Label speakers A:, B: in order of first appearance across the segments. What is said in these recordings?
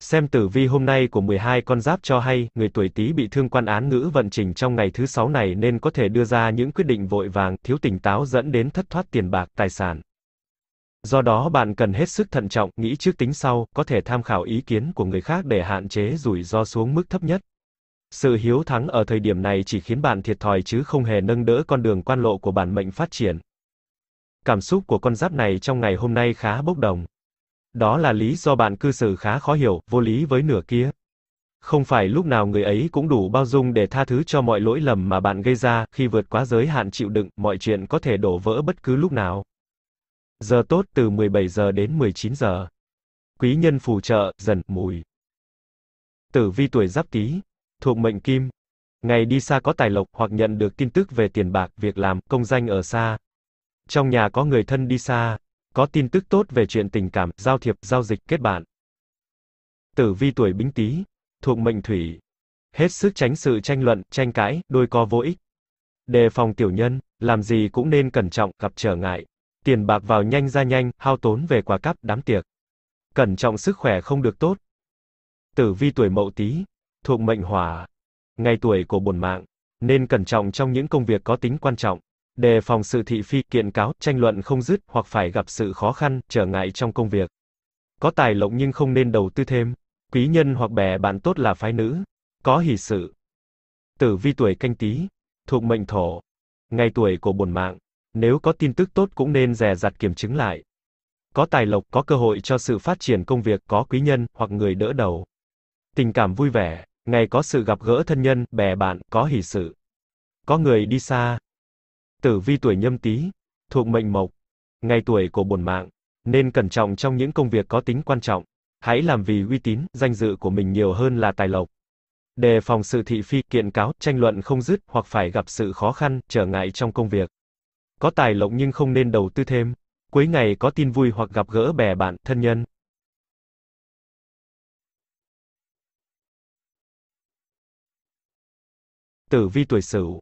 A: Xem tử vi hôm nay của 12 con giáp cho hay, người tuổi Tý bị thương quan án ngữ vận trình trong ngày thứ 6 này nên có thể đưa ra những quyết định vội vàng, thiếu tỉnh táo dẫn đến thất thoát tiền bạc, tài sản. Do đó bạn cần hết sức thận trọng, nghĩ trước tính sau, có thể tham khảo ý kiến của người khác để hạn chế rủi ro xuống mức thấp nhất. Sự hiếu thắng ở thời điểm này chỉ khiến bạn thiệt thòi chứ không hề nâng đỡ con đường quan lộ của bản mệnh phát triển. Cảm xúc của con giáp này trong ngày hôm nay khá bốc đồng. Đó là lý do bạn cư xử khá khó hiểu, vô lý với nửa kia. Không phải lúc nào người ấy cũng đủ bao dung để tha thứ cho mọi lỗi lầm mà bạn gây ra, khi vượt quá giới hạn chịu đựng, mọi chuyện có thể đổ vỡ bất cứ lúc nào. Giờ tốt từ 17 giờ đến 19 giờ. Quý nhân phù trợ, dần, mùi. Tử vi tuổi giáp tý, thuộc mệnh kim. Ngày đi xa có tài lộc hoặc nhận được tin tức về tiền bạc, việc làm, công danh ở xa. Trong nhà có người thân đi xa, có tin tức tốt về chuyện tình cảm, giao thiệp, giao dịch, kết bạn. Tử vi tuổi Bính Tý, thuộc mệnh Thủy, hết sức tránh sự tranh luận, tranh cãi, đôi co vô ích. Đề phòng tiểu nhân, làm gì cũng nên cẩn trọng, gặp trở ngại. Tiền bạc vào nhanh ra nhanh, hao tốn về quà cáp, đám tiệc. Cẩn trọng sức khỏe không được tốt. Tử vi tuổi Mậu Tý, thuộc mệnh Hỏa, ngày tuổi của bổn mạng, nên cẩn trọng trong những công việc có tính quan trọng đề phòng sự thị phi kiện cáo, tranh luận không dứt hoặc phải gặp sự khó khăn, trở ngại trong công việc. Có tài lộng nhưng không nên đầu tư thêm. Quý nhân hoặc bè bạn tốt là phái nữ. Có hỷ sự. Tử vi tuổi canh tí, thuộc mệnh thổ. Ngày tuổi của bổn mạng, nếu có tin tức tốt cũng nên rè dặt kiểm chứng lại. Có tài lộc, có cơ hội cho sự phát triển công việc, có quý nhân hoặc người đỡ đầu. Tình cảm vui vẻ, ngày có sự gặp gỡ thân nhân, bè bạn, có hỷ sự. Có người đi xa, Tử vi tuổi nhâm tý, thuộc mệnh mộc, ngày tuổi của bổn mạng, nên cẩn trọng trong những công việc có tính quan trọng. Hãy làm vì uy tín, danh dự của mình nhiều hơn là tài lộc. Đề phòng sự thị phi, kiện cáo, tranh luận không dứt hoặc phải gặp sự khó khăn, trở ngại trong công việc. Có tài lộc nhưng không nên đầu tư thêm. Cuối ngày có tin vui hoặc gặp gỡ bè bạn, thân nhân. Tử vi tuổi Sửu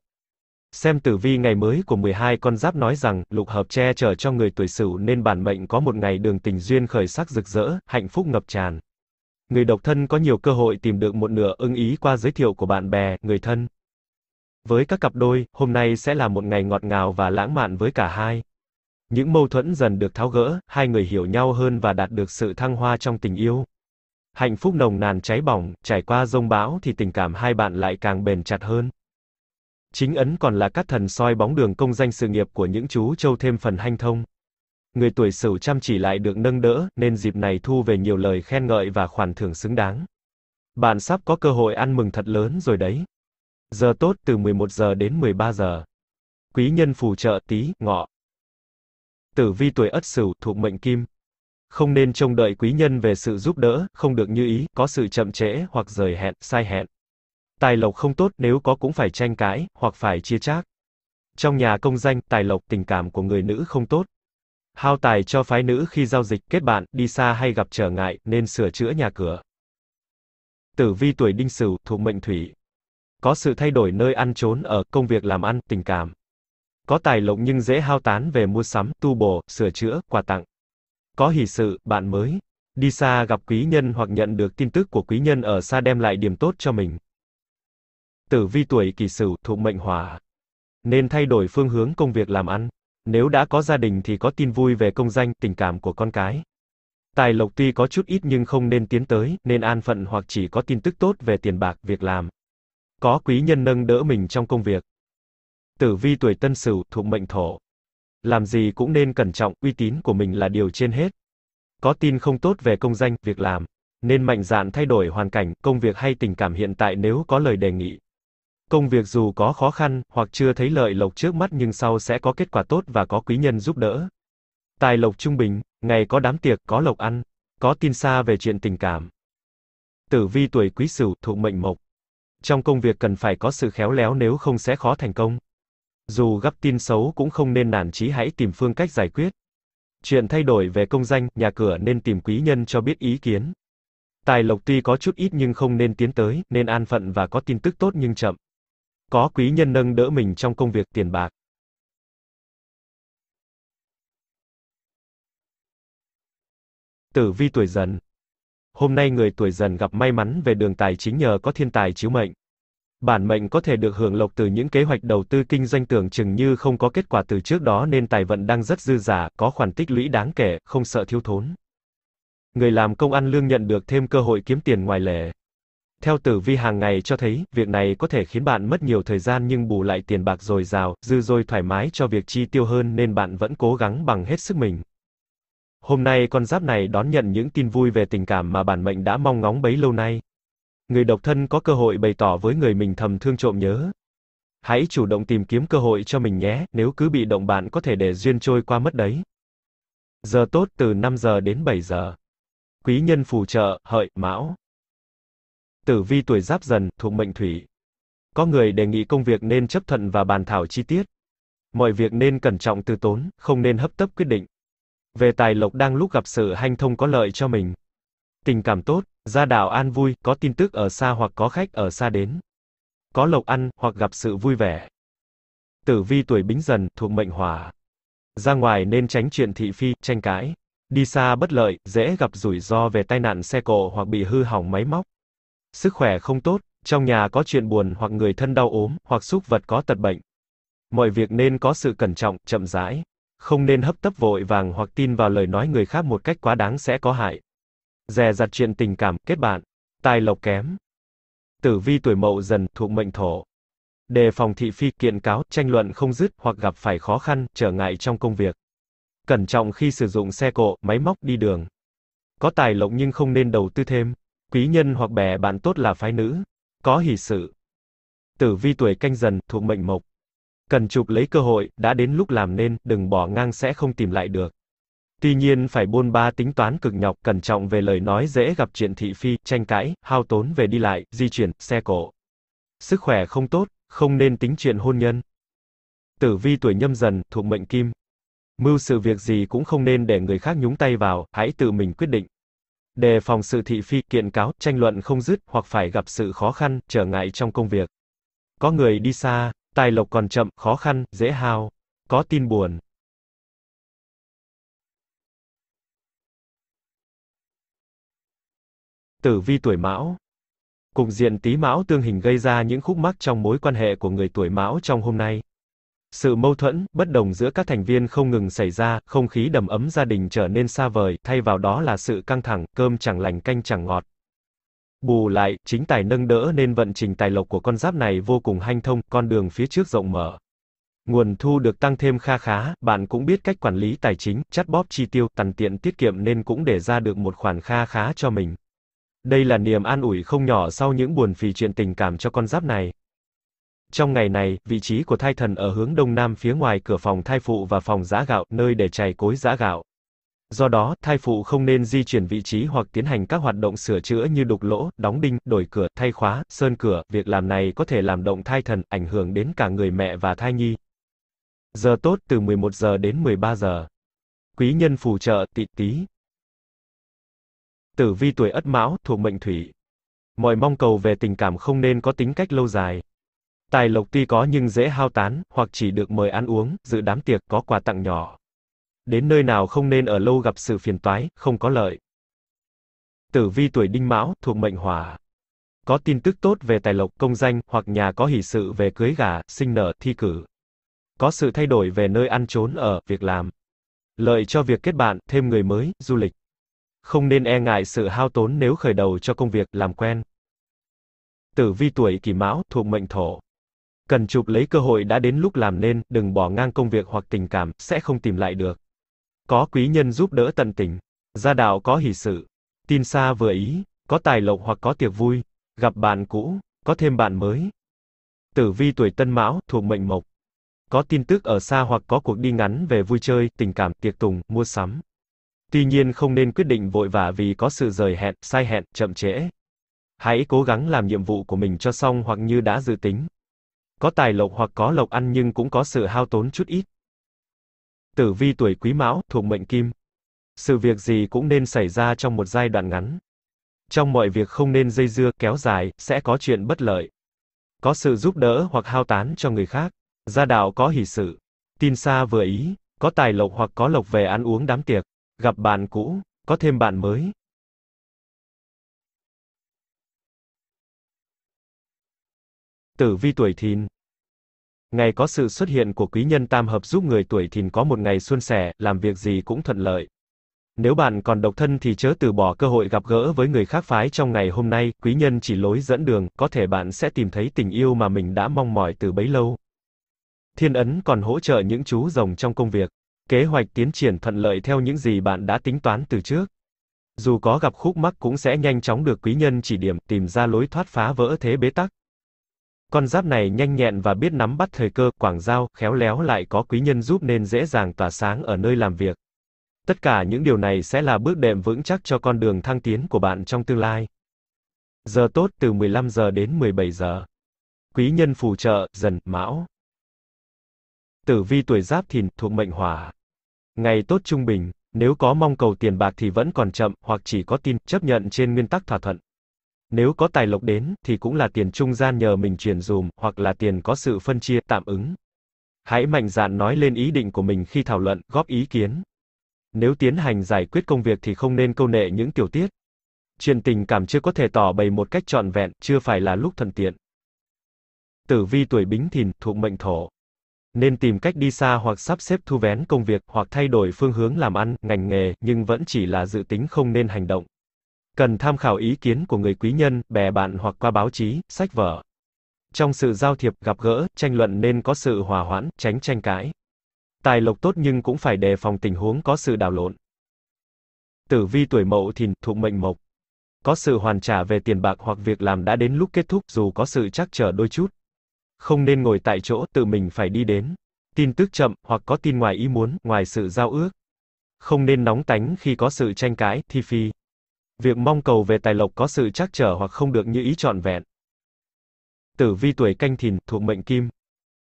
A: Xem tử vi ngày mới của 12 con giáp nói rằng, lục hợp che chở cho người tuổi sửu nên bản mệnh có một ngày đường tình duyên khởi sắc rực rỡ, hạnh phúc ngập tràn. Người độc thân có nhiều cơ hội tìm được một nửa ưng ý qua giới thiệu của bạn bè, người thân. Với các cặp đôi, hôm nay sẽ là một ngày ngọt ngào và lãng mạn với cả hai. Những mâu thuẫn dần được tháo gỡ, hai người hiểu nhau hơn và đạt được sự thăng hoa trong tình yêu. Hạnh phúc nồng nàn cháy bỏng, trải qua rông bão thì tình cảm hai bạn lại càng bền chặt hơn chính ấn còn là các thần soi bóng đường công danh sự nghiệp của những chú châu thêm phần hanh thông. Người tuổi sửu chăm chỉ lại được nâng đỡ, nên dịp này thu về nhiều lời khen ngợi và khoản thưởng xứng đáng. Bạn sắp có cơ hội ăn mừng thật lớn rồi đấy. Giờ tốt từ 11 giờ đến 13 giờ. Quý nhân phù trợ tí, ngọ. Tử vi tuổi ất sửu thuộc mệnh kim. Không nên trông đợi quý nhân về sự giúp đỡ, không được như ý, có sự chậm trễ hoặc rời hẹn, sai hẹn. Tài lộc không tốt nếu có cũng phải tranh cãi, hoặc phải chia chác. Trong nhà công danh, tài lộc tình cảm của người nữ không tốt. Hao tài cho phái nữ khi giao dịch, kết bạn, đi xa hay gặp trở ngại, nên sửa chữa nhà cửa. Tử vi tuổi đinh sửu, thuộc mệnh thủy. Có sự thay đổi nơi ăn trốn ở, công việc làm ăn, tình cảm. Có tài lộc nhưng dễ hao tán về mua sắm, tu bổ, sửa chữa, quà tặng. Có hỷ sự, bạn mới. Đi xa gặp quý nhân hoặc nhận được tin tức của quý nhân ở xa đem lại điểm tốt cho mình tử vi tuổi kỷ sửu thuộc mệnh hỏa. Nên thay đổi phương hướng công việc làm ăn. Nếu đã có gia đình thì có tin vui về công danh, tình cảm của con cái. Tài lộc tuy có chút ít nhưng không nên tiến tới, nên an phận hoặc chỉ có tin tức tốt về tiền bạc, việc làm. Có quý nhân nâng đỡ mình trong công việc. Tử vi tuổi tân sửu thuộc mệnh thổ. Làm gì cũng nên cẩn trọng, uy tín của mình là điều trên hết. Có tin không tốt về công danh, việc làm. Nên mạnh dạn thay đổi hoàn cảnh, công việc hay tình cảm hiện tại nếu có lời đề nghị. Công việc dù có khó khăn, hoặc chưa thấy lợi lộc trước mắt nhưng sau sẽ có kết quả tốt và có quý nhân giúp đỡ. Tài lộc trung bình, ngày có đám tiệc, có lộc ăn, có tin xa về chuyện tình cảm. Tử vi tuổi quý sửu, thuộc mệnh mộc. Trong công việc cần phải có sự khéo léo nếu không sẽ khó thành công. Dù gặp tin xấu cũng không nên nản chí hãy tìm phương cách giải quyết. Chuyện thay đổi về công danh, nhà cửa nên tìm quý nhân cho biết ý kiến. Tài lộc tuy có chút ít nhưng không nên tiến tới, nên an phận và có tin tức tốt nhưng chậm. Có quý nhân nâng đỡ mình trong công việc tiền bạc. Tử vi tuổi dần. Hôm nay người tuổi dần gặp may mắn về đường tài chính nhờ có thiên tài chiếu mệnh. Bản mệnh có thể được hưởng lộc từ những kế hoạch đầu tư kinh doanh tưởng chừng như không có kết quả từ trước đó nên tài vận đang rất dư giả, có khoản tích lũy đáng kể, không sợ thiếu thốn. Người làm công ăn lương nhận được thêm cơ hội kiếm tiền ngoài lề. Theo tử vi hàng ngày cho thấy, việc này có thể khiến bạn mất nhiều thời gian nhưng bù lại tiền bạc dồi dào, dư dôi thoải mái cho việc chi tiêu hơn nên bạn vẫn cố gắng bằng hết sức mình. Hôm nay con giáp này đón nhận những tin vui về tình cảm mà bản mệnh đã mong ngóng bấy lâu nay. Người độc thân có cơ hội bày tỏ với người mình thầm thương trộm nhớ. Hãy chủ động tìm kiếm cơ hội cho mình nhé, nếu cứ bị động bạn có thể để duyên trôi qua mất đấy. Giờ tốt từ 5 giờ đến 7 giờ. Quý nhân phù trợ, hợi, mão. Tử vi tuổi giáp dần, thuộc mệnh thủy. Có người đề nghị công việc nên chấp thuận và bàn thảo chi tiết. Mọi việc nên cẩn trọng từ tốn, không nên hấp tấp quyết định. Về tài lộc đang lúc gặp sự hanh thông có lợi cho mình. Tình cảm tốt, gia đạo an vui, có tin tức ở xa hoặc có khách ở xa đến. Có lộc ăn, hoặc gặp sự vui vẻ. Tử vi tuổi bính dần, thuộc mệnh hỏa. Ra ngoài nên tránh chuyện thị phi, tranh cãi. Đi xa bất lợi, dễ gặp rủi ro về tai nạn xe cộ hoặc bị hư hỏng máy móc. Sức khỏe không tốt, trong nhà có chuyện buồn hoặc người thân đau ốm, hoặc súc vật có tật bệnh. Mọi việc nên có sự cẩn trọng, chậm rãi. Không nên hấp tấp vội vàng hoặc tin vào lời nói người khác một cách quá đáng sẽ có hại. Dè dặt chuyện tình cảm, kết bạn. Tài lộc kém. Tử vi tuổi mậu dần, thuộc mệnh thổ. Đề phòng thị phi, kiện cáo, tranh luận không dứt hoặc gặp phải khó khăn, trở ngại trong công việc. Cẩn trọng khi sử dụng xe cộ, máy móc đi đường. Có tài lộc nhưng không nên đầu tư thêm quý nhân hoặc bè bạn tốt là phái nữ, có hỷ sự. Tử vi tuổi canh dần, thuộc mệnh mộc. Cần chụp lấy cơ hội, đã đến lúc làm nên, đừng bỏ ngang sẽ không tìm lại được. Tuy nhiên phải buôn ba tính toán cực nhọc, cẩn trọng về lời nói dễ gặp chuyện thị phi, tranh cãi, hao tốn về đi lại, di chuyển, xe cộ. Sức khỏe không tốt, không nên tính chuyện hôn nhân. Tử vi tuổi nhâm dần, thuộc mệnh kim. Mưu sự việc gì cũng không nên để người khác nhúng tay vào, hãy tự mình quyết định đề phòng sự thị phi kiện cáo, tranh luận không dứt hoặc phải gặp sự khó khăn, trở ngại trong công việc. Có người đi xa, tài lộc còn chậm, khó khăn, dễ hao, có tin buồn. Tử vi tuổi Mão Cục diện Tý Mão tương hình gây ra những khúc mắc trong mối quan hệ của người tuổi Mão trong hôm nay. Sự mâu thuẫn, bất đồng giữa các thành viên không ngừng xảy ra, không khí đầm ấm gia đình trở nên xa vời, thay vào đó là sự căng thẳng, cơm chẳng lành canh chẳng ngọt. Bù lại, chính tài nâng đỡ nên vận trình tài lộc của con giáp này vô cùng hanh thông, con đường phía trước rộng mở. Nguồn thu được tăng thêm kha khá, bạn cũng biết cách quản lý tài chính, chắt bóp chi tiêu, tằn tiện tiết kiệm nên cũng để ra được một khoản kha khá cho mình. Đây là niềm an ủi không nhỏ sau những buồn phì chuyện tình cảm cho con giáp này. Trong ngày này, vị trí của thai thần ở hướng đông nam phía ngoài cửa phòng thai phụ và phòng giã gạo, nơi để chày cối giã gạo. Do đó, thai phụ không nên di chuyển vị trí hoặc tiến hành các hoạt động sửa chữa như đục lỗ, đóng đinh, đổi cửa, thay khóa, sơn cửa, việc làm này có thể làm động thai thần, ảnh hưởng đến cả người mẹ và thai nhi. Giờ tốt từ 11 giờ đến 13 giờ. Quý nhân phù trợ, tị tí. Tử vi tuổi Ất Mão thuộc mệnh Thủy. Mọi mong cầu về tình cảm không nên có tính cách lâu dài. Tài lộc tuy có nhưng dễ hao tán, hoặc chỉ được mời ăn uống, dự đám tiệc, có quà tặng nhỏ. Đến nơi nào không nên ở lâu gặp sự phiền toái, không có lợi. Tử vi tuổi đinh mão, thuộc mệnh hỏa. Có tin tức tốt về tài lộc, công danh, hoặc nhà có hỷ sự về cưới gả, sinh nở, thi cử. Có sự thay đổi về nơi ăn trốn ở, việc làm. Lợi cho việc kết bạn, thêm người mới, du lịch. Không nên e ngại sự hao tốn nếu khởi đầu cho công việc, làm quen. Tử vi tuổi kỷ mão, thuộc mệnh thổ Cần chụp lấy cơ hội đã đến lúc làm nên, đừng bỏ ngang công việc hoặc tình cảm, sẽ không tìm lại được. Có quý nhân giúp đỡ tận tình. Gia đạo có hỷ sự. Tin xa vừa ý, có tài lộc hoặc có tiệc vui. Gặp bạn cũ, có thêm bạn mới. Tử vi tuổi tân mão, thuộc mệnh mộc. Có tin tức ở xa hoặc có cuộc đi ngắn về vui chơi, tình cảm, tiệc tùng, mua sắm. Tuy nhiên không nên quyết định vội vã vì có sự rời hẹn, sai hẹn, chậm trễ. Hãy cố gắng làm nhiệm vụ của mình cho xong hoặc như đã dự tính, có tài lộc hoặc có lộc ăn nhưng cũng có sự hao tốn chút ít. Tử vi tuổi quý mão, thuộc mệnh kim. Sự việc gì cũng nên xảy ra trong một giai đoạn ngắn. Trong mọi việc không nên dây dưa, kéo dài, sẽ có chuyện bất lợi. Có sự giúp đỡ hoặc hao tán cho người khác. Gia đạo có hỷ sự. Tin xa vừa ý, có tài lộc hoặc có lộc về ăn uống đám tiệc. Gặp bạn cũ, có thêm bạn mới, Tử vi tuổi thìn Ngày có sự xuất hiện của quý nhân tam hợp giúp người tuổi thìn có một ngày xuân sẻ, làm việc gì cũng thuận lợi. Nếu bạn còn độc thân thì chớ từ bỏ cơ hội gặp gỡ với người khác phái trong ngày hôm nay, quý nhân chỉ lối dẫn đường, có thể bạn sẽ tìm thấy tình yêu mà mình đã mong mỏi từ bấy lâu. Thiên ấn còn hỗ trợ những chú rồng trong công việc. Kế hoạch tiến triển thuận lợi theo những gì bạn đã tính toán từ trước. Dù có gặp khúc mắc cũng sẽ nhanh chóng được quý nhân chỉ điểm, tìm ra lối thoát phá vỡ thế bế tắc. Con giáp này nhanh nhẹn và biết nắm bắt thời cơ, quảng giao, khéo léo lại có quý nhân giúp nên dễ dàng tỏa sáng ở nơi làm việc. Tất cả những điều này sẽ là bước đệm vững chắc cho con đường thăng tiến của bạn trong tương lai. Giờ tốt từ 15 giờ đến 17 giờ. Quý nhân phù trợ, dần, mão. Tử vi tuổi giáp thìn, thuộc mệnh hỏa. Ngày tốt trung bình, nếu có mong cầu tiền bạc thì vẫn còn chậm, hoặc chỉ có tin, chấp nhận trên nguyên tắc thỏa thuận. Nếu có tài lộc đến, thì cũng là tiền trung gian nhờ mình chuyển dùm, hoặc là tiền có sự phân chia, tạm ứng. Hãy mạnh dạn nói lên ý định của mình khi thảo luận, góp ý kiến. Nếu tiến hành giải quyết công việc thì không nên câu nệ những tiểu tiết. Chuyện tình cảm chưa có thể tỏ bày một cách trọn vẹn, chưa phải là lúc thuận tiện. Tử vi tuổi bính thìn, thuộc mệnh thổ. Nên tìm cách đi xa hoặc sắp xếp thu vén công việc, hoặc thay đổi phương hướng làm ăn, ngành nghề, nhưng vẫn chỉ là dự tính không nên hành động. Cần tham khảo ý kiến của người quý nhân, bè bạn hoặc qua báo chí, sách vở. Trong sự giao thiệp, gặp gỡ, tranh luận nên có sự hòa hoãn, tránh tranh cãi. Tài lộc tốt nhưng cũng phải đề phòng tình huống có sự đảo lộn. Tử vi tuổi mậu thìn, thuộc mệnh mộc. Có sự hoàn trả về tiền bạc hoặc việc làm đã đến lúc kết thúc dù có sự chắc trở đôi chút. Không nên ngồi tại chỗ, tự mình phải đi đến. Tin tức chậm, hoặc có tin ngoài ý muốn, ngoài sự giao ước. Không nên nóng tánh khi có sự tranh cãi, thi phi. Việc mong cầu về tài lộc có sự trắc trở hoặc không được như ý trọn vẹn. Tử vi tuổi canh thìn, thuộc mệnh kim.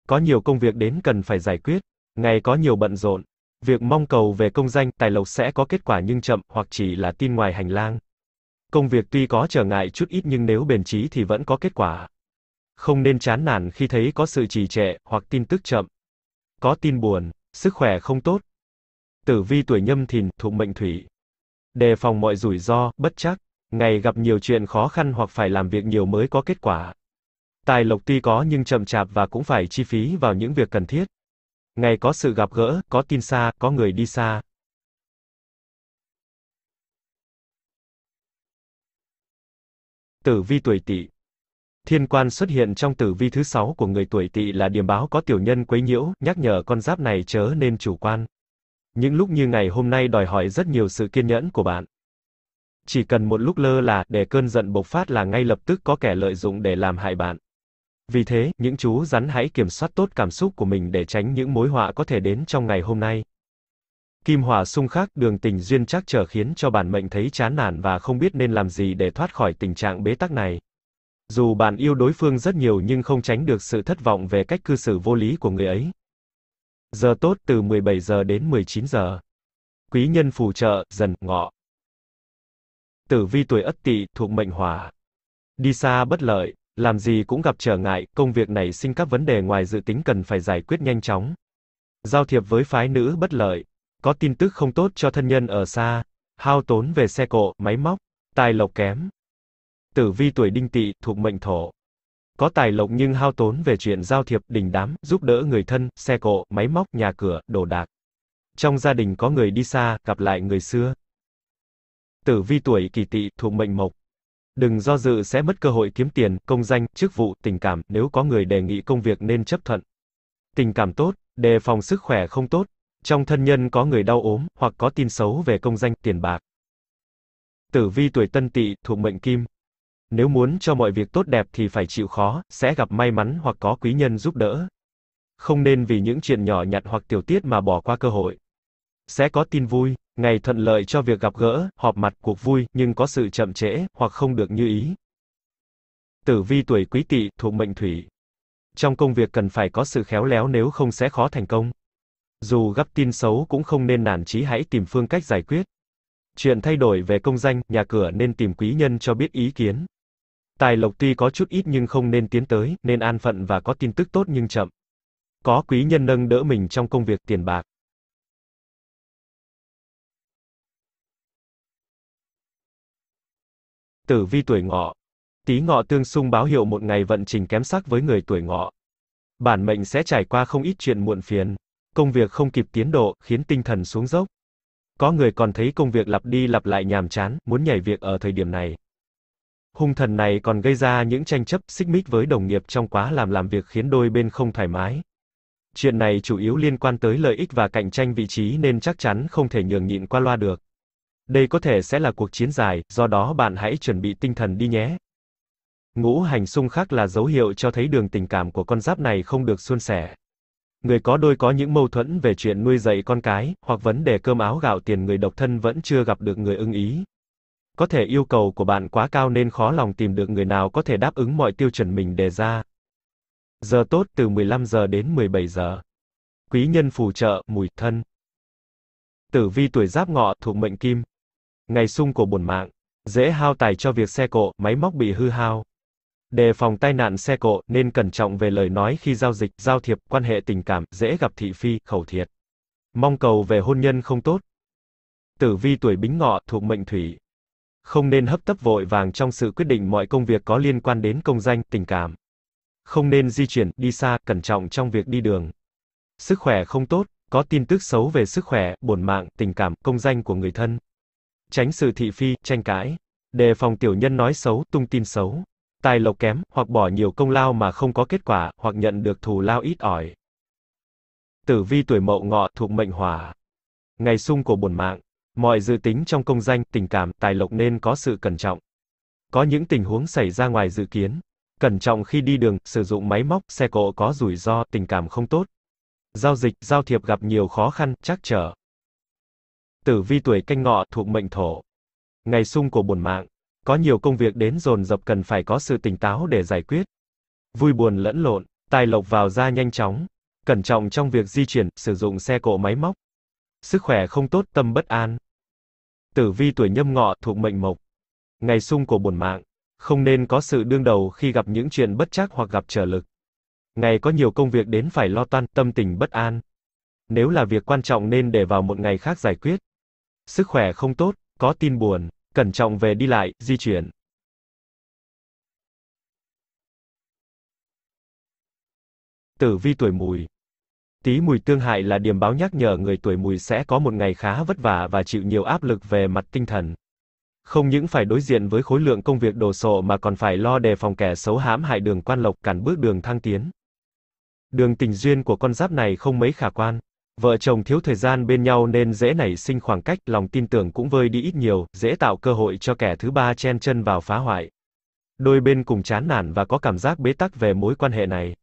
A: Có nhiều công việc đến cần phải giải quyết, ngày có nhiều bận rộn. Việc mong cầu về công danh, tài lộc sẽ có kết quả nhưng chậm, hoặc chỉ là tin ngoài hành lang. Công việc tuy có trở ngại chút ít nhưng nếu bền trí thì vẫn có kết quả. Không nên chán nản khi thấy có sự trì trệ, hoặc tin tức chậm. Có tin buồn, sức khỏe không tốt. Tử vi tuổi nhâm thìn, thuộc mệnh thủy đề phòng mọi rủi ro, bất chắc, ngày gặp nhiều chuyện khó khăn hoặc phải làm việc nhiều mới có kết quả. Tài lộc tuy có nhưng chậm chạp và cũng phải chi phí vào những việc cần thiết. Ngày có sự gặp gỡ, có tin xa, có người đi xa. Tử vi tuổi Tỵ. Thiên quan xuất hiện trong tử vi thứ 6 của người tuổi Tỵ là điểm báo có tiểu nhân quấy nhiễu, nhắc nhở con giáp này chớ nên chủ quan. Những lúc như ngày hôm nay đòi hỏi rất nhiều sự kiên nhẫn của bạn. Chỉ cần một lúc lơ là để cơn giận bộc phát là ngay lập tức có kẻ lợi dụng để làm hại bạn. Vì thế, những chú rắn hãy kiểm soát tốt cảm xúc của mình để tránh những mối họa có thể đến trong ngày hôm nay. Kim hỏa xung khắc đường tình duyên chắc trở khiến cho bản mệnh thấy chán nản và không biết nên làm gì để thoát khỏi tình trạng bế tắc này. Dù bạn yêu đối phương rất nhiều nhưng không tránh được sự thất vọng về cách cư xử vô lý của người ấy. Giờ tốt từ 17 giờ đến 19 giờ. Quý nhân phù trợ, dần, ngọ. Tử vi tuổi ất tỵ thuộc mệnh hỏa. Đi xa bất lợi, làm gì cũng gặp trở ngại, công việc này sinh các vấn đề ngoài dự tính cần phải giải quyết nhanh chóng. Giao thiệp với phái nữ bất lợi, có tin tức không tốt cho thân nhân ở xa, hao tốn về xe cộ, máy móc, tài lộc kém. Tử vi tuổi đinh tỵ thuộc mệnh thổ. Có tài lộc nhưng hao tốn về chuyện giao thiệp, đình đám, giúp đỡ người thân, xe cộ, máy móc, nhà cửa, đồ đạc. Trong gia đình có người đi xa, gặp lại người xưa. Tử vi tuổi kỷ tỵ thuộc mệnh mộc. Đừng do dự sẽ mất cơ hội kiếm tiền, công danh, chức vụ, tình cảm, nếu có người đề nghị công việc nên chấp thuận. Tình cảm tốt, đề phòng sức khỏe không tốt. Trong thân nhân có người đau ốm, hoặc có tin xấu về công danh, tiền bạc. Tử vi tuổi tân tỵ, thuộc mệnh kim. Nếu muốn cho mọi việc tốt đẹp thì phải chịu khó, sẽ gặp may mắn hoặc có quý nhân giúp đỡ. Không nên vì những chuyện nhỏ nhặt hoặc tiểu tiết mà bỏ qua cơ hội. Sẽ có tin vui, ngày thuận lợi cho việc gặp gỡ, họp mặt, cuộc vui, nhưng có sự chậm trễ, hoặc không được như ý. Tử vi tuổi quý tỵ, thuộc mệnh thủy. Trong công việc cần phải có sự khéo léo nếu không sẽ khó thành công. Dù gặp tin xấu cũng không nên nản chí hãy tìm phương cách giải quyết. Chuyện thay đổi về công danh, nhà cửa nên tìm quý nhân cho biết ý kiến. Tài lộc tuy có chút ít nhưng không nên tiến tới, nên an phận và có tin tức tốt nhưng chậm. Có quý nhân nâng đỡ mình trong công việc tiền bạc. Tử vi tuổi ngọ. Tí ngọ tương xung báo hiệu một ngày vận trình kém sắc với người tuổi ngọ. Bản mệnh sẽ trải qua không ít chuyện muộn phiền. Công việc không kịp tiến độ, khiến tinh thần xuống dốc. Có người còn thấy công việc lặp đi lặp lại nhàm chán, muốn nhảy việc ở thời điểm này. Hung thần này còn gây ra những tranh chấp, xích mích với đồng nghiệp trong quá làm làm việc khiến đôi bên không thoải mái. Chuyện này chủ yếu liên quan tới lợi ích và cạnh tranh vị trí nên chắc chắn không thể nhường nhịn qua loa được. Đây có thể sẽ là cuộc chiến dài, do đó bạn hãy chuẩn bị tinh thần đi nhé. Ngũ hành xung khắc là dấu hiệu cho thấy đường tình cảm của con giáp này không được suôn sẻ. Người có đôi có những mâu thuẫn về chuyện nuôi dạy con cái, hoặc vấn đề cơm áo gạo tiền người độc thân vẫn chưa gặp được người ưng ý. Có thể yêu cầu của bạn quá cao nên khó lòng tìm được người nào có thể đáp ứng mọi tiêu chuẩn mình đề ra. Giờ tốt từ 15 giờ đến 17 giờ. Quý nhân phù trợ, mùi thân. Tử vi tuổi giáp ngọ thuộc mệnh kim. Ngày sung của bổn mạng, dễ hao tài cho việc xe cộ, máy móc bị hư hao. Đề phòng tai nạn xe cộ nên cẩn trọng về lời nói khi giao dịch, giao thiệp, quan hệ tình cảm, dễ gặp thị phi, khẩu thiệt. Mong cầu về hôn nhân không tốt. Tử vi tuổi bính ngọ thuộc mệnh thủy không nên hấp tấp vội vàng trong sự quyết định mọi công việc có liên quan đến công danh, tình cảm. Không nên di chuyển, đi xa, cẩn trọng trong việc đi đường. Sức khỏe không tốt, có tin tức xấu về sức khỏe, bổn mạng, tình cảm, công danh của người thân. Tránh sự thị phi, tranh cãi. Đề phòng tiểu nhân nói xấu, tung tin xấu. Tài lộc kém, hoặc bỏ nhiều công lao mà không có kết quả, hoặc nhận được thù lao ít ỏi. Tử vi tuổi mậu ngọ thuộc mệnh hỏa. Ngày sung của bổn mạng, Mọi dự tính trong công danh, tình cảm, tài lộc nên có sự cẩn trọng. Có những tình huống xảy ra ngoài dự kiến. Cẩn trọng khi đi đường, sử dụng máy móc, xe cộ có rủi ro, tình cảm không tốt. Giao dịch, giao thiệp gặp nhiều khó khăn, trắc trở. Tử vi tuổi canh ngọ thuộc mệnh thổ. Ngày sung của buồn mạng. Có nhiều công việc đến dồn dập cần phải có sự tỉnh táo để giải quyết. Vui buồn lẫn lộn, tài lộc vào ra nhanh chóng. Cẩn trọng trong việc di chuyển, sử dụng xe cộ máy móc. Sức khỏe không tốt, tâm bất an. Tử vi tuổi nhâm ngọ thuộc mệnh mộc. Ngày sung của bổn mạng. Không nên có sự đương đầu khi gặp những chuyện bất trắc hoặc gặp trở lực. Ngày có nhiều công việc đến phải lo toan, tâm tình bất an. Nếu là việc quan trọng nên để vào một ngày khác giải quyết. Sức khỏe không tốt, có tin buồn, cẩn trọng về đi lại, di chuyển. Tử vi tuổi mùi, Tí mùi tương hại là điểm báo nhắc nhở người tuổi mùi sẽ có một ngày khá vất vả và chịu nhiều áp lực về mặt tinh thần. Không những phải đối diện với khối lượng công việc đồ sộ mà còn phải lo đề phòng kẻ xấu hãm hại đường quan lộc cản bước đường thăng tiến. Đường tình duyên của con giáp này không mấy khả quan. Vợ chồng thiếu thời gian bên nhau nên dễ nảy sinh khoảng cách, lòng tin tưởng cũng vơi đi ít nhiều, dễ tạo cơ hội cho kẻ thứ ba chen chân vào phá hoại. Đôi bên cùng chán nản và có cảm giác bế tắc về mối quan hệ này.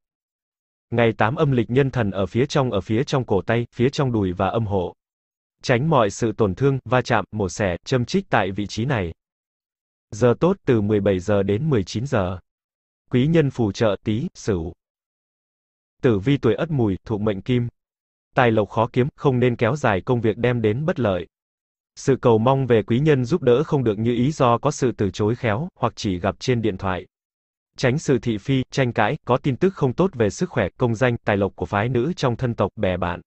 A: Ngày 8 âm lịch nhân thần ở phía trong ở phía trong cổ tay, phía trong đùi và âm hộ. Tránh mọi sự tổn thương, va chạm, mổ xẻ, châm chích tại vị trí này. Giờ tốt từ 17 giờ đến 19 giờ. Quý nhân phù trợ tí, sửu. Tử vi tuổi ất mùi, thuộc mệnh kim. Tài lộc khó kiếm, không nên kéo dài công việc đem đến bất lợi. Sự cầu mong về quý nhân giúp đỡ không được như ý do có sự từ chối khéo, hoặc chỉ gặp trên điện thoại tránh sự thị phi, tranh cãi, có tin tức không tốt về sức khỏe, công danh, tài lộc của phái nữ trong thân tộc, bè bạn.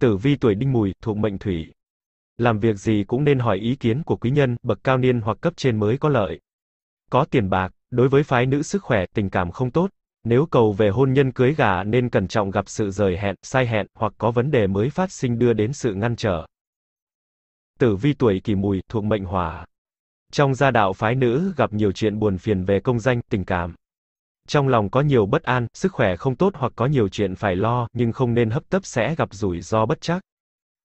A: Tử vi tuổi đinh mùi, thuộc mệnh thủy. Làm việc gì cũng nên hỏi ý kiến của quý nhân, bậc cao niên hoặc cấp trên mới có lợi. Có tiền bạc, đối với phái nữ sức khỏe, tình cảm không tốt. Nếu cầu về hôn nhân cưới gả nên cẩn trọng gặp sự rời hẹn, sai hẹn, hoặc có vấn đề mới phát sinh đưa đến sự ngăn trở. Tử vi tuổi kỷ mùi, thuộc mệnh hỏa. Trong gia đạo phái nữ gặp nhiều chuyện buồn phiền về công danh, tình cảm. Trong lòng có nhiều bất an, sức khỏe không tốt hoặc có nhiều chuyện phải lo, nhưng không nên hấp tấp sẽ gặp rủi ro bất chắc.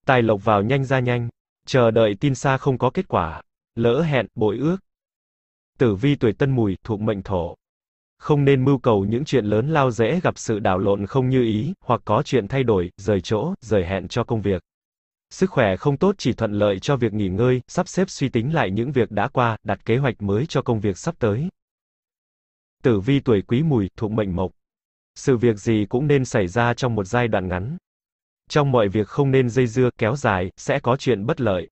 A: Tài lộc vào nhanh ra nhanh, chờ đợi tin xa không có kết quả, lỡ hẹn, bội ước. Tử vi tuổi tân mùi, thuộc mệnh thổ. Không nên mưu cầu những chuyện lớn lao dễ gặp sự đảo lộn không như ý, hoặc có chuyện thay đổi, rời chỗ, rời hẹn cho công việc. Sức khỏe không tốt chỉ thuận lợi cho việc nghỉ ngơi, sắp xếp suy tính lại những việc đã qua, đặt kế hoạch mới cho công việc sắp tới. Tử vi tuổi quý mùi, thuộc mệnh mộc. Sự việc gì cũng nên xảy ra trong một giai đoạn ngắn. Trong mọi việc không nên dây dưa, kéo dài, sẽ có chuyện bất lợi.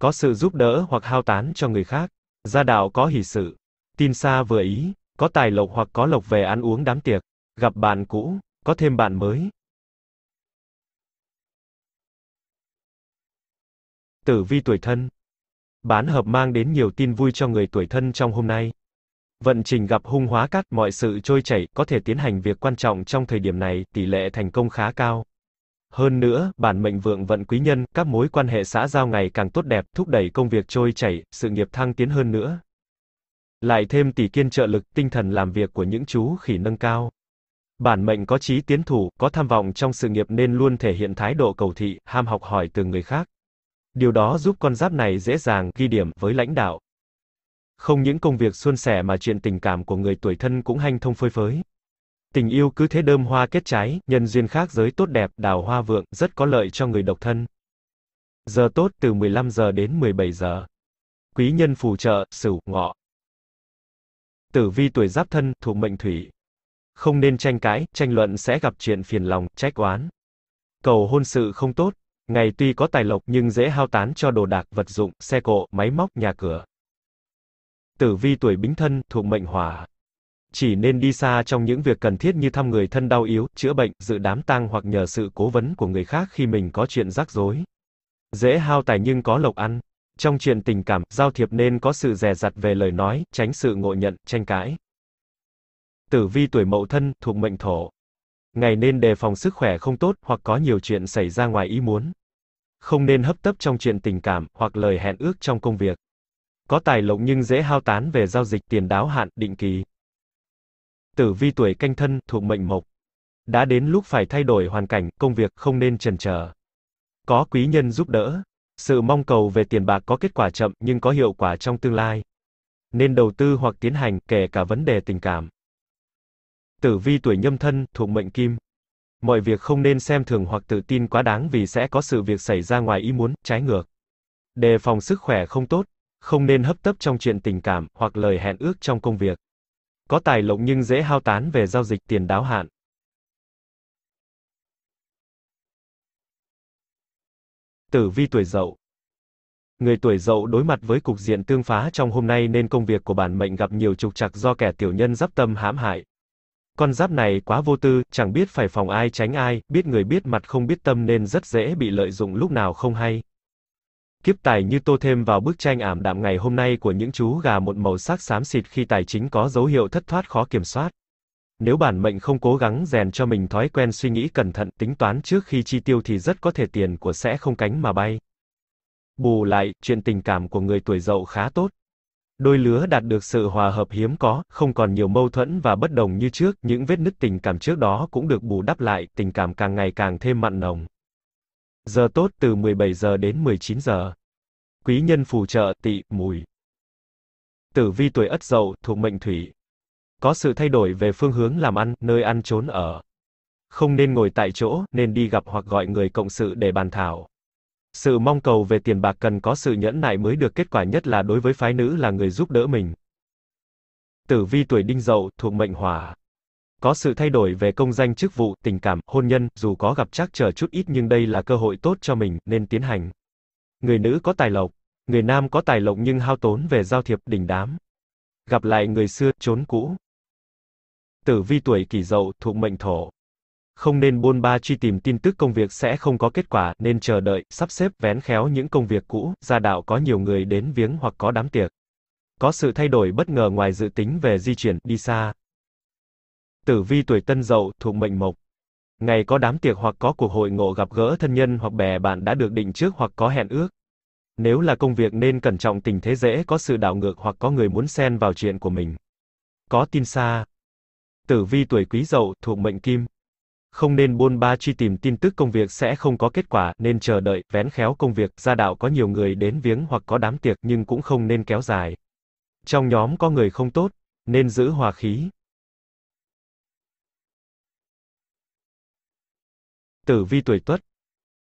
A: Có sự giúp đỡ hoặc hao tán cho người khác. Gia đạo có hỷ sự. Tin xa vừa ý, có tài lộc hoặc có lộc về ăn uống đám tiệc. Gặp bạn cũ, có thêm bạn mới, tử vi tuổi thân. Bán hợp mang đến nhiều tin vui cho người tuổi thân trong hôm nay. Vận trình gặp hung hóa cát, mọi sự trôi chảy, có thể tiến hành việc quan trọng trong thời điểm này, tỷ lệ thành công khá cao. Hơn nữa, bản mệnh vượng vận quý nhân, các mối quan hệ xã giao ngày càng tốt đẹp, thúc đẩy công việc trôi chảy, sự nghiệp thăng tiến hơn nữa. Lại thêm tỷ kiên trợ lực, tinh thần làm việc của những chú khỉ nâng cao. Bản mệnh có chí tiến thủ, có tham vọng trong sự nghiệp nên luôn thể hiện thái độ cầu thị, ham học hỏi từ người khác. Điều đó giúp con giáp này dễ dàng ghi điểm với lãnh đạo. Không những công việc suôn sẻ mà chuyện tình cảm của người tuổi thân cũng hanh thông phơi phới. Tình yêu cứ thế đơm hoa kết trái, nhân duyên khác giới tốt đẹp, đào hoa vượng, rất có lợi cho người độc thân. Giờ tốt từ 15 giờ đến 17 giờ. Quý nhân phù trợ, Sửu, Ngọ. Tử vi tuổi Giáp Thân thuộc mệnh Thủy. Không nên tranh cãi, tranh luận sẽ gặp chuyện phiền lòng, trách oán. Cầu hôn sự không tốt, Ngày tuy có tài lộc nhưng dễ hao tán cho đồ đạc, vật dụng, xe cộ, máy móc, nhà cửa. Tử vi tuổi bính thân, thuộc mệnh hỏa. Chỉ nên đi xa trong những việc cần thiết như thăm người thân đau yếu, chữa bệnh, dự đám tang hoặc nhờ sự cố vấn của người khác khi mình có chuyện rắc rối. Dễ hao tài nhưng có lộc ăn. Trong chuyện tình cảm, giao thiệp nên có sự dè dặt về lời nói, tránh sự ngộ nhận, tranh cãi. Tử vi tuổi mậu thân, thuộc mệnh thổ. Ngày nên đề phòng sức khỏe không tốt, hoặc có nhiều chuyện xảy ra ngoài ý muốn không nên hấp tấp trong chuyện tình cảm hoặc lời hẹn ước trong công việc. Có tài lộc nhưng dễ hao tán về giao dịch tiền đáo hạn định kỳ. Tử vi tuổi canh thân thuộc mệnh mộc. Đã đến lúc phải thay đổi hoàn cảnh, công việc không nên chần chờ. Có quý nhân giúp đỡ, sự mong cầu về tiền bạc có kết quả chậm nhưng có hiệu quả trong tương lai. Nên đầu tư hoặc tiến hành kể cả vấn đề tình cảm. Tử vi tuổi nhâm thân thuộc mệnh kim mọi việc không nên xem thường hoặc tự tin quá đáng vì sẽ có sự việc xảy ra ngoài ý muốn, trái ngược. Đề phòng sức khỏe không tốt, không nên hấp tấp trong chuyện tình cảm hoặc lời hẹn ước trong công việc. Có tài lộng nhưng dễ hao tán về giao dịch tiền đáo hạn. Tử vi tuổi Dậu Người tuổi Dậu đối mặt với cục diện tương phá trong hôm nay nên công việc của bản mệnh gặp nhiều trục trặc do kẻ tiểu nhân giáp tâm hãm hại, con giáp này quá vô tư, chẳng biết phải phòng ai tránh ai, biết người biết mặt không biết tâm nên rất dễ bị lợi dụng lúc nào không hay. Kiếp tài như tô thêm vào bức tranh ảm đạm ngày hôm nay của những chú gà một màu sắc xám xịt khi tài chính có dấu hiệu thất thoát khó kiểm soát. Nếu bản mệnh không cố gắng rèn cho mình thói quen suy nghĩ cẩn thận tính toán trước khi chi tiêu thì rất có thể tiền của sẽ không cánh mà bay. Bù lại, chuyện tình cảm của người tuổi dậu khá tốt đôi lứa đạt được sự hòa hợp hiếm có, không còn nhiều mâu thuẫn và bất đồng như trước, những vết nứt tình cảm trước đó cũng được bù đắp lại, tình cảm càng ngày càng thêm mặn nồng. Giờ tốt từ 17 giờ đến 19 giờ. Quý nhân phù trợ tị mùi. Tử vi tuổi Ất Dậu thuộc mệnh Thủy. Có sự thay đổi về phương hướng làm ăn, nơi ăn trốn ở. Không nên ngồi tại chỗ, nên đi gặp hoặc gọi người cộng sự để bàn thảo. Sự mong cầu về tiền bạc cần có sự nhẫn nại mới được kết quả nhất là đối với phái nữ là người giúp đỡ mình. Tử vi tuổi đinh dậu, thuộc mệnh hỏa. Có sự thay đổi về công danh chức vụ, tình cảm, hôn nhân, dù có gặp trắc trở chút ít nhưng đây là cơ hội tốt cho mình, nên tiến hành. Người nữ có tài lộc, người nam có tài lộc nhưng hao tốn về giao thiệp, đình đám. Gặp lại người xưa, trốn cũ. Tử vi tuổi kỷ dậu, thuộc mệnh thổ không nên buôn ba truy tìm tin tức công việc sẽ không có kết quả, nên chờ đợi, sắp xếp vén khéo những công việc cũ, gia đạo có nhiều người đến viếng hoặc có đám tiệc. Có sự thay đổi bất ngờ ngoài dự tính về di chuyển, đi xa. Tử vi tuổi tân dậu, thuộc mệnh mộc. Ngày có đám tiệc hoặc có cuộc hội ngộ gặp gỡ thân nhân hoặc bè bạn đã được định trước hoặc có hẹn ước. Nếu là công việc nên cẩn trọng tình thế dễ có sự đảo ngược hoặc có người muốn xen vào chuyện của mình. Có tin xa. Tử vi tuổi quý dậu, thuộc mệnh kim không nên buôn ba truy tìm tin tức công việc sẽ không có kết quả, nên chờ đợi, vén khéo công việc, gia đạo có nhiều người đến viếng hoặc có đám tiệc nhưng cũng không nên kéo dài. Trong nhóm có người không tốt, nên giữ hòa khí. Tử vi tuổi Tuất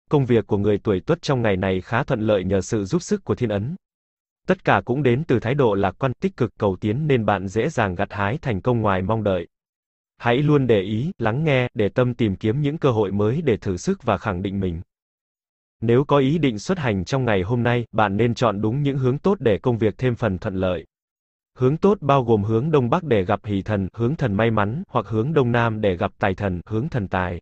A: Công việc của người tuổi Tuất trong ngày này khá thuận lợi nhờ sự giúp sức của thiên ấn. Tất cả cũng đến từ thái độ lạc quan tích cực cầu tiến nên bạn dễ dàng gặt hái thành công ngoài mong đợi. Hãy luôn để ý, lắng nghe, để tâm tìm kiếm những cơ hội mới để thử sức và khẳng định mình. Nếu có ý định xuất hành trong ngày hôm nay, bạn nên chọn đúng những hướng tốt để công việc thêm phần thuận lợi. Hướng tốt bao gồm hướng đông bắc để gặp hỷ thần, hướng thần may mắn, hoặc hướng đông nam để gặp tài thần, hướng thần tài.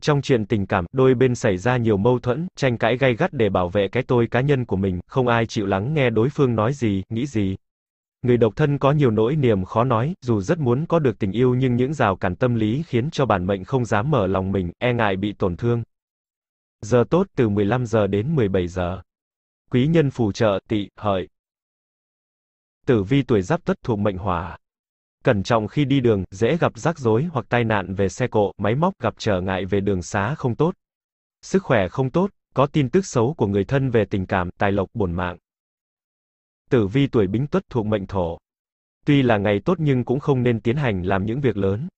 A: Trong chuyện tình cảm, đôi bên xảy ra nhiều mâu thuẫn, tranh cãi gay gắt để bảo vệ cái tôi cá nhân của mình, không ai chịu lắng nghe đối phương nói gì, nghĩ gì. Người độc thân có nhiều nỗi niềm khó nói, dù rất muốn có được tình yêu nhưng những rào cản tâm lý khiến cho bản mệnh không dám mở lòng mình, e ngại bị tổn thương. Giờ tốt từ 15 giờ đến 17 giờ. Quý nhân phù trợ tỵ, hợi. Tử vi tuổi giáp tuất thuộc mệnh hỏa. Cẩn trọng khi đi đường, dễ gặp rắc rối hoặc tai nạn về xe cộ, máy móc, gặp trở ngại về đường xá không tốt. Sức khỏe không tốt, có tin tức xấu của người thân về tình cảm, tài lộc, bổn mạng. Tử vi tuổi Bính Tuất thuộc mệnh Thổ. Tuy là ngày tốt nhưng cũng không nên tiến hành làm những việc lớn.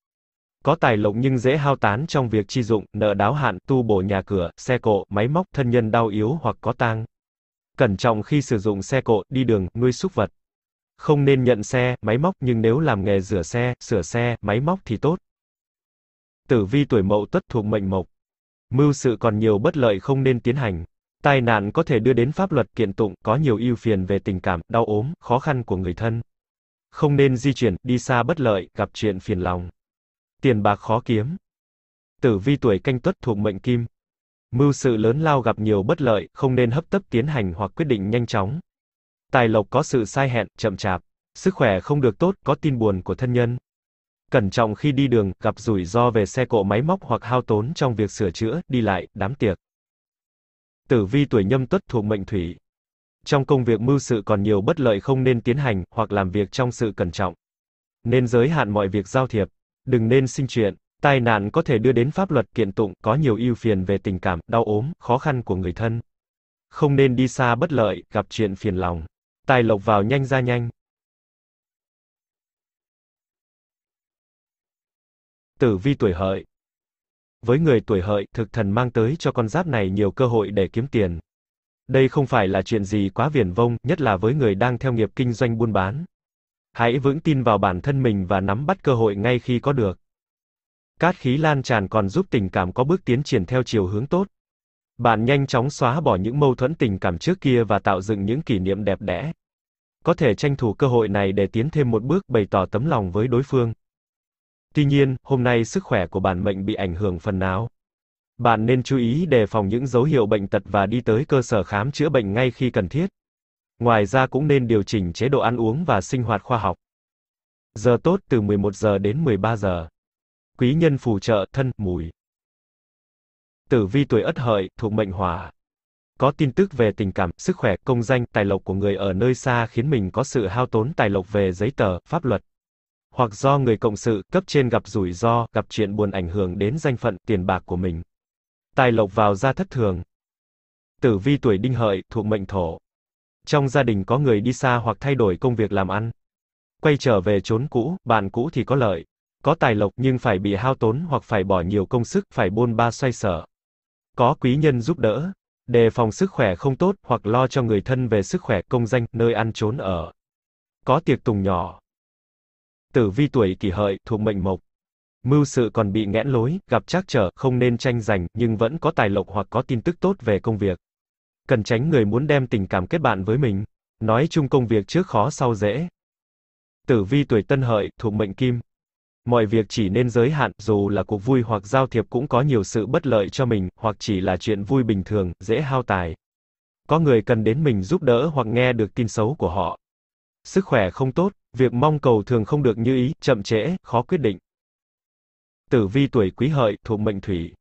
A: Có tài lộc nhưng dễ hao tán trong việc chi dụng, nợ đáo hạn, tu bổ nhà cửa, xe cộ, máy móc, thân nhân đau yếu hoặc có tang. Cẩn trọng khi sử dụng xe cộ, đi đường, nuôi súc vật. Không nên nhận xe, máy móc nhưng nếu làm nghề rửa xe, sửa xe, máy móc thì tốt. Tử vi tuổi Mậu Tuất thuộc mệnh Mộc. Mưu sự còn nhiều bất lợi không nên tiến hành. Tai nạn có thể đưa đến pháp luật kiện tụng, có nhiều ưu phiền về tình cảm, đau ốm, khó khăn của người thân. Không nên di chuyển, đi xa bất lợi, gặp chuyện phiền lòng. Tiền bạc khó kiếm. Tử vi tuổi canh tuất thuộc mệnh kim. Mưu sự lớn lao gặp nhiều bất lợi, không nên hấp tấp tiến hành hoặc quyết định nhanh chóng. Tài lộc có sự sai hẹn, chậm chạp. Sức khỏe không được tốt, có tin buồn của thân nhân. Cẩn trọng khi đi đường, gặp rủi ro về xe cộ máy móc hoặc hao tốn trong việc sửa chữa, đi lại, đám tiệc. Tử vi tuổi nhâm tuất thuộc mệnh thủy. Trong công việc mưu sự còn nhiều bất lợi không nên tiến hành, hoặc làm việc trong sự cẩn trọng. Nên giới hạn mọi việc giao thiệp. Đừng nên sinh chuyện. Tai nạn có thể đưa đến pháp luật kiện tụng, có nhiều ưu phiền về tình cảm, đau ốm, khó khăn của người thân. Không nên đi xa bất lợi, gặp chuyện phiền lòng. Tài lộc vào nhanh ra nhanh. Tử vi tuổi hợi, với người tuổi hợi, thực thần mang tới cho con giáp này nhiều cơ hội để kiếm tiền. Đây không phải là chuyện gì quá viển vông, nhất là với người đang theo nghiệp kinh doanh buôn bán. Hãy vững tin vào bản thân mình và nắm bắt cơ hội ngay khi có được. Cát khí lan tràn còn giúp tình cảm có bước tiến triển theo chiều hướng tốt. Bạn nhanh chóng xóa bỏ những mâu thuẫn tình cảm trước kia và tạo dựng những kỷ niệm đẹp đẽ. Có thể tranh thủ cơ hội này để tiến thêm một bước bày tỏ tấm lòng với đối phương. Tuy nhiên, hôm nay sức khỏe của bản mệnh bị ảnh hưởng phần nào. Bạn nên chú ý đề phòng những dấu hiệu bệnh tật và đi tới cơ sở khám chữa bệnh ngay khi cần thiết. Ngoài ra cũng nên điều chỉnh chế độ ăn uống và sinh hoạt khoa học. Giờ tốt từ 11 giờ đến 13 giờ. Quý nhân phù trợ thân mùi. Tử vi tuổi Ất Hợi, thuộc mệnh Hỏa. Có tin tức về tình cảm, sức khỏe, công danh, tài lộc của người ở nơi xa khiến mình có sự hao tốn tài lộc về giấy tờ, pháp luật hoặc do người cộng sự cấp trên gặp rủi ro, gặp chuyện buồn ảnh hưởng đến danh phận, tiền bạc của mình. Tài lộc vào ra thất thường. Tử vi tuổi đinh hợi, thuộc mệnh thổ. Trong gia đình có người đi xa hoặc thay đổi công việc làm ăn. Quay trở về chốn cũ, bạn cũ thì có lợi. Có tài lộc nhưng phải bị hao tốn hoặc phải bỏ nhiều công sức, phải bôn ba xoay sở. Có quý nhân giúp đỡ. Đề phòng sức khỏe không tốt hoặc lo cho người thân về sức khỏe, công danh, nơi ăn trốn ở. Có tiệc tùng nhỏ, Tử vi tuổi kỷ hợi, thuộc mệnh mộc. Mưu sự còn bị nghẽn lối, gặp trắc trở, không nên tranh giành, nhưng vẫn có tài lộc hoặc có tin tức tốt về công việc. Cần tránh người muốn đem tình cảm kết bạn với mình. Nói chung công việc trước khó sau dễ. Tử vi tuổi tân hợi, thuộc mệnh kim. Mọi việc chỉ nên giới hạn, dù là cuộc vui hoặc giao thiệp cũng có nhiều sự bất lợi cho mình, hoặc chỉ là chuyện vui bình thường, dễ hao tài. Có người cần đến mình giúp đỡ hoặc nghe được tin xấu của họ. Sức khỏe không tốt, Việc mong cầu thường không được như ý, chậm trễ, khó quyết định. Tử vi tuổi quý hợi, thuộc mệnh thủy.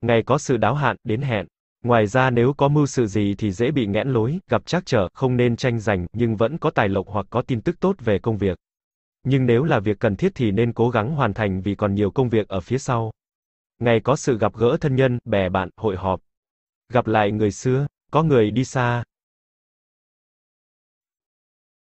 A: Ngày có sự đáo hạn, đến hẹn. Ngoài ra nếu có mưu sự gì thì dễ bị nghẽn lối, gặp trắc trở, không nên tranh giành, nhưng vẫn có tài lộc hoặc có tin tức tốt về công việc. Nhưng nếu là việc cần thiết thì nên cố gắng hoàn thành vì còn nhiều công việc ở phía sau. Ngày có sự gặp gỡ thân nhân, bè bạn, hội họp. Gặp lại người xưa, có người đi xa,